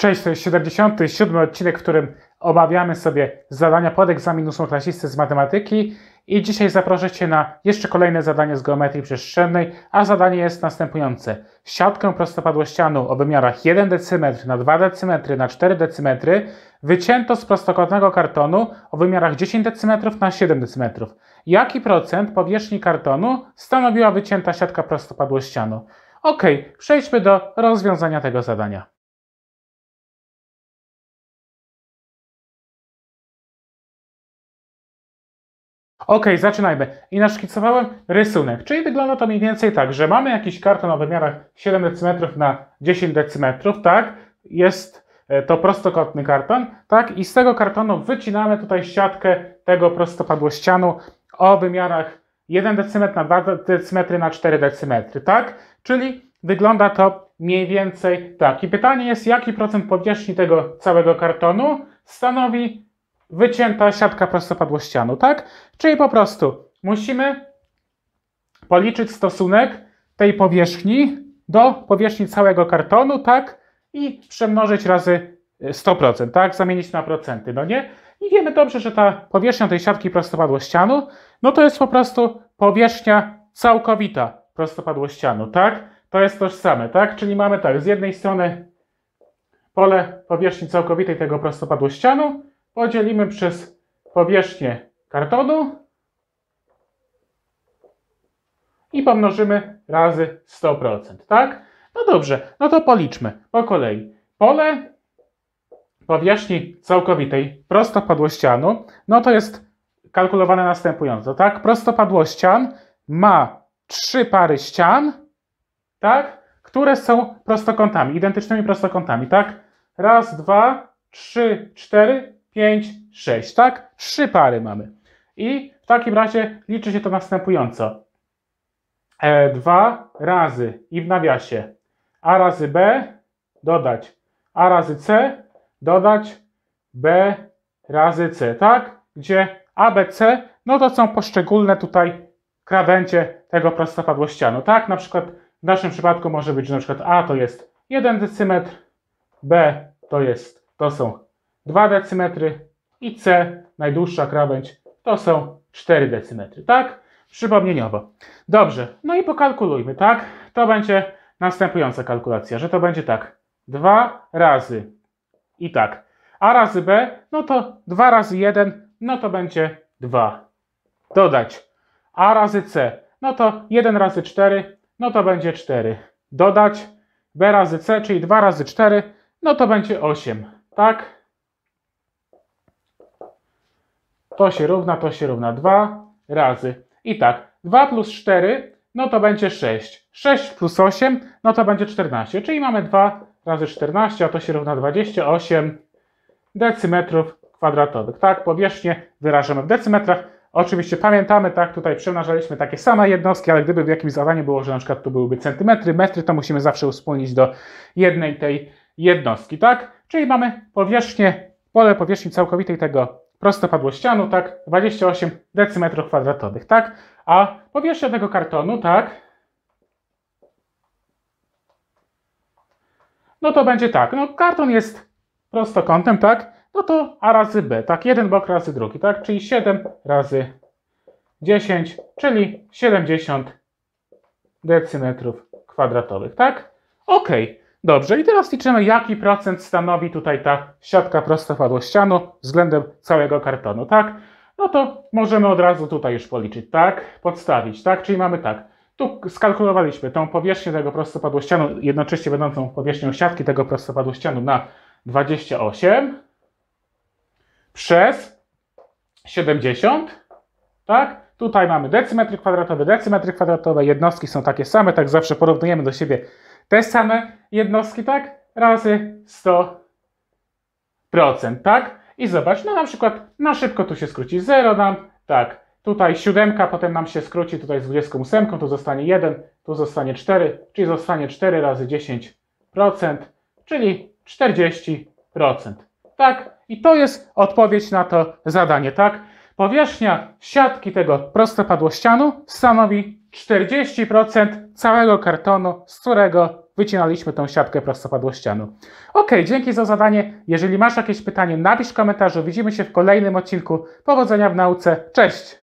Cześć, to jest 77 odcinek, w którym omawiamy sobie zadania pod egzaminu ósmoklasisty z matematyki i dzisiaj zaproszę Cię na jeszcze kolejne zadanie z geometrii przestrzennej, a zadanie jest następujące. Siatkę prostopadłościanu o wymiarach 1 dm na 2 dm na 4 dm wycięto z prostokątnego kartonu o wymiarach 10 dm na 7 dm. Jaki procent powierzchni kartonu stanowiła wycięta siatka prostopadłościanu? Ok, przejdźmy do rozwiązania tego zadania. Ok, zaczynajmy. I naszkicowałem rysunek, czyli wygląda to mniej więcej tak, że mamy jakiś karton o wymiarach 7 dm na 10 dm, tak? Jest e, to prostokątny karton, tak? I z tego kartonu wycinamy tutaj siatkę tego prostopadłościanu o wymiarach 1 dm na 2 dm na 4 dm, tak? Czyli wygląda to mniej więcej tak. I pytanie jest, jaki procent powierzchni tego całego kartonu stanowi wycięta siatka prostopadłościanu, tak? Czyli po prostu musimy policzyć stosunek tej powierzchni do powierzchni całego kartonu, tak? I przemnożyć razy 100%, y, tak? Zamienić na procenty, no nie? I wiemy dobrze, że ta powierzchnia tej siatki prostopadłościanu, no to jest po prostu powierzchnia całkowita prostopadłościanu, tak? To jest tożsame, tak? Czyli mamy tak, z jednej strony pole powierzchni całkowitej tego prostopadłościanu, podzielimy przez powierzchnię kartonu i pomnożymy razy 100%, tak? No dobrze, no to policzmy po kolei. Pole powierzchni całkowitej prostopadłościanu, no to jest kalkulowane następująco, tak? Prostopadłościan ma trzy pary ścian, tak? Które są prostokątami, identycznymi prostokątami, tak? Raz, dwa, trzy, cztery, 5, 6, tak? Trzy pary mamy. I w takim razie liczy się to następująco. 2 e, razy i w nawiasie a razy b dodać a razy c dodać b razy c, tak? Gdzie a, b, c, no to są poszczególne tutaj krawędzie tego prostopadłościanu, tak? Na przykład w naszym przypadku może być, że na przykład a to jest 1 decymetr, b to jest, to są 2 decymetry i C, najdłuższa krawędź, to są 4 decymetry, tak? Przypomnieniowo. Dobrze, no i pokalkulujmy, tak? To będzie następująca kalkulacja, że to będzie tak. 2 razy i tak. A razy B, no to 2 razy 1, no to będzie 2. Dodać. A razy C, no to 1 razy 4, no to będzie 4. Dodać. B razy C, czyli 2 razy 4, no to będzie 8, tak? to się równa, to się równa 2 razy. I tak, 2 plus 4, no to będzie 6. 6 plus 8, no to będzie 14. Czyli mamy 2 razy 14, a to się równa 28 decymetrów kwadratowych. Tak, powierzchnię wyrażamy w decymetrach. Oczywiście pamiętamy, tak, tutaj przemnażaliśmy takie same jednostki, ale gdyby w jakimś zadaniu było, że na przykład tu byłyby centymetry, metry, to musimy zawsze uwspólnić do jednej tej jednostki, tak? Czyli mamy powierzchnię, pole powierzchni całkowitej tego prosto padło ścianu, tak, 28 decymetrów kwadratowych, tak, a powierzchnia tego kartonu, tak, no to będzie tak, no karton jest prostokątem, tak, no to A razy B, tak, jeden bok razy drugi, tak, czyli 7 razy 10, czyli 70 decymetrów kwadratowych, tak, okej, okay. Dobrze, i teraz liczymy, jaki procent stanowi tutaj ta siatka prostopadłościanu względem całego kartonu, tak? No to możemy od razu tutaj już policzyć, tak? Podstawić, tak? Czyli mamy tak. Tu skalkulowaliśmy tą powierzchnię tego prostopadłościanu, jednocześnie będącą powierzchnią siatki tego prostopadłościanu na 28 przez 70, tak? Tutaj mamy decymetry kwadratowe, decymetry kwadratowe, jednostki są takie same, tak zawsze porównujemy do siebie te same jednostki, tak? Razy 100%, tak? I zobacz, no na przykład na szybko tu się skróci 0 nam, tak, tutaj 7, potem nam się skróci tutaj z 28, tu zostanie 1, tu zostanie 4, czyli zostanie 4 razy 10%, czyli 40%, tak? I to jest odpowiedź na to zadanie, tak? Powierzchnia siatki tego prostopadłościanu stanowi 40% całego kartonu, z którego wycinaliśmy tą siatkę prostopadłościanu. Ok, dzięki za zadanie. Jeżeli masz jakieś pytanie, napisz w komentarzu. Widzimy się w kolejnym odcinku. Powodzenia w nauce. Cześć!